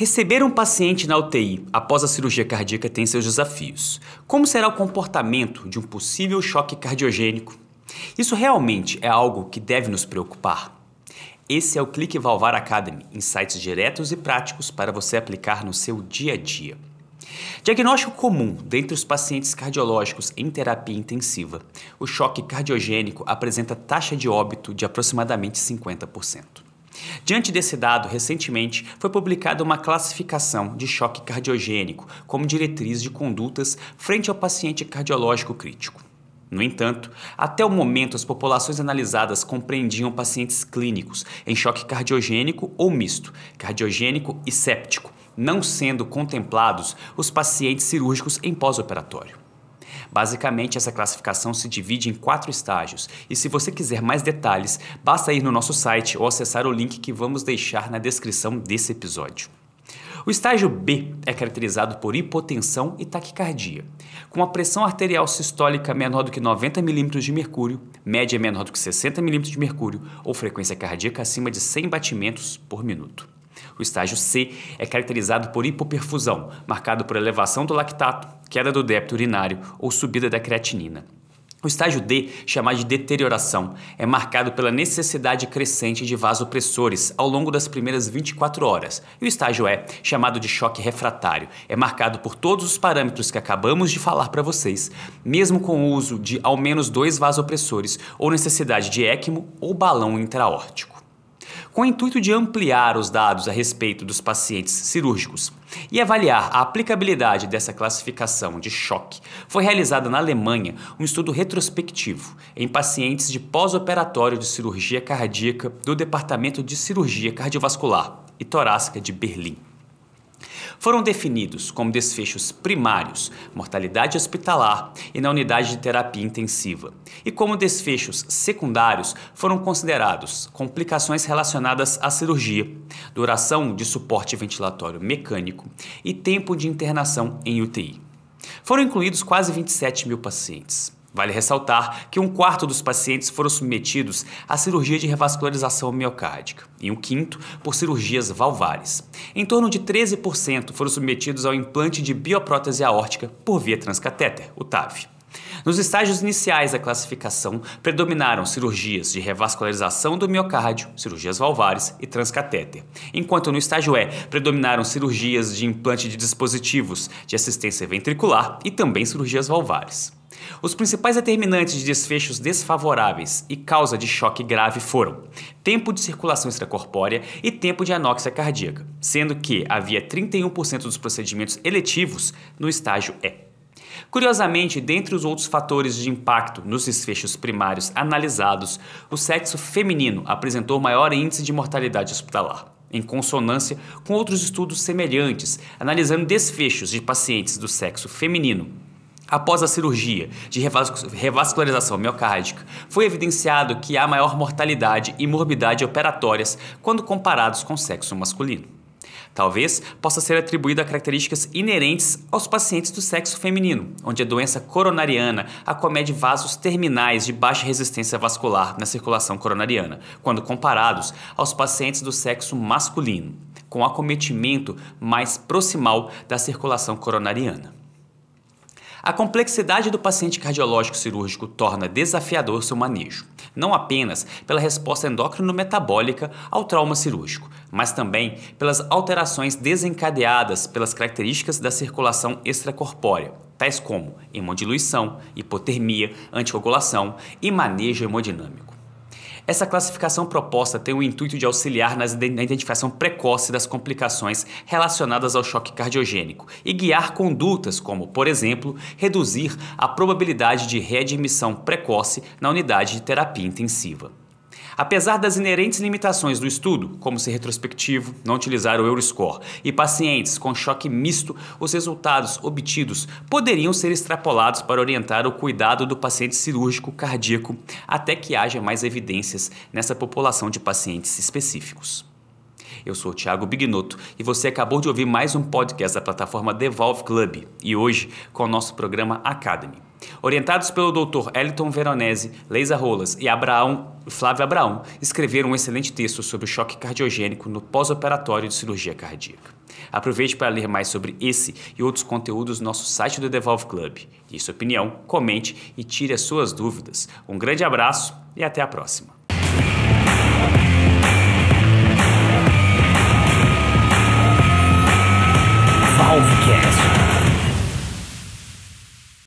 Receber um paciente na UTI após a cirurgia cardíaca tem seus desafios. Como será o comportamento de um possível choque cardiogênico? Isso realmente é algo que deve nos preocupar. Esse é o Clique Valvar Academy, insights diretos e práticos para você aplicar no seu dia a dia. Diagnóstico comum dentre os pacientes cardiológicos em terapia intensiva. O choque cardiogênico apresenta taxa de óbito de aproximadamente 50%. Diante desse dado, recentemente foi publicada uma classificação de choque cardiogênico como diretriz de condutas frente ao paciente cardiológico crítico. No entanto, até o momento as populações analisadas compreendiam pacientes clínicos em choque cardiogênico ou misto, cardiogênico e séptico, não sendo contemplados os pacientes cirúrgicos em pós-operatório. Basicamente, essa classificação se divide em quatro estágios, e se você quiser mais detalhes, basta ir no nosso site ou acessar o link que vamos deixar na descrição desse episódio. O estágio B é caracterizado por hipotensão e taquicardia. Com a pressão arterial sistólica menor do que 90 mm de mercúrio, média é menor do que 60 mm de mercúrio ou frequência cardíaca acima de 100 batimentos por minuto. O estágio C é caracterizado por hipoperfusão, marcado por elevação do lactato, queda do débito urinário ou subida da creatinina. O estágio D, chamado de deterioração, é marcado pela necessidade crescente de vasopressores ao longo das primeiras 24 horas. E o estágio E, chamado de choque refratário, é marcado por todos os parâmetros que acabamos de falar para vocês, mesmo com o uso de ao menos dois vasopressores ou necessidade de ECMO ou balão intraórtico. Com o intuito de ampliar os dados a respeito dos pacientes cirúrgicos e avaliar a aplicabilidade dessa classificação de choque foi realizada na Alemanha um estudo retrospectivo em pacientes de pós-operatório de cirurgia cardíaca do Departamento de Cirurgia Cardiovascular e Torácica de Berlim foram definidos como desfechos primários, mortalidade hospitalar e na unidade de terapia intensiva, e como desfechos secundários foram considerados complicações relacionadas à cirurgia, duração de suporte ventilatório mecânico e tempo de internação em UTI. Foram incluídos quase 27 mil pacientes. Vale ressaltar que um quarto dos pacientes foram submetidos à cirurgia de revascularização miocárdica e um quinto por cirurgias valvares. Em torno de 13% foram submetidos ao implante de bioprótese aórtica por via transcatéter, o TAV. Nos estágios iniciais da classificação, predominaram cirurgias de revascularização do miocárdio, cirurgias valvares e transcatéter, enquanto no estágio E predominaram cirurgias de implante de dispositivos de assistência ventricular e também cirurgias valvares. Os principais determinantes de desfechos desfavoráveis e causa de choque grave foram tempo de circulação extracorpórea e tempo de anóxia cardíaca, sendo que havia 31% dos procedimentos eletivos no estágio E. Curiosamente, dentre os outros fatores de impacto nos desfechos primários analisados, o sexo feminino apresentou maior índice de mortalidade hospitalar, em consonância com outros estudos semelhantes, analisando desfechos de pacientes do sexo feminino Após a cirurgia de revascularização miocárdica, foi evidenciado que há maior mortalidade e morbidade operatórias quando comparados com o sexo masculino. Talvez possa ser atribuído a características inerentes aos pacientes do sexo feminino, onde a doença coronariana acomete vasos terminais de baixa resistência vascular na circulação coronariana, quando comparados aos pacientes do sexo masculino, com acometimento mais proximal da circulação coronariana. A complexidade do paciente cardiológico cirúrgico torna desafiador seu manejo, não apenas pela resposta endócrino-metabólica ao trauma cirúrgico, mas também pelas alterações desencadeadas pelas características da circulação extracorpórea, tais como hemodiluição, hipotermia, anticoagulação e manejo hemodinâmico. Essa classificação proposta tem o intuito de auxiliar na identificação precoce das complicações relacionadas ao choque cardiogênico e guiar condutas como, por exemplo, reduzir a probabilidade de readmissão precoce na unidade de terapia intensiva. Apesar das inerentes limitações do estudo, como ser retrospectivo, não utilizar o Euroscore, e pacientes com choque misto, os resultados obtidos poderiam ser extrapolados para orientar o cuidado do paciente cirúrgico cardíaco até que haja mais evidências nessa população de pacientes específicos. Eu sou Thiago Bignotto e você acabou de ouvir mais um podcast da plataforma Devolve Club e hoje com o nosso programa Academy. Orientados pelo Dr. Elton Veronese, Leisa Rolas e Abraão, Flávio Abraão, escreveram um excelente texto sobre o choque cardiogênico no pós-operatório de cirurgia cardíaca. Aproveite para ler mais sobre esse e outros conteúdos no nosso site do Devolve Club. Dê sua é opinião, comente e tire as suas dúvidas. Um grande abraço e até a próxima!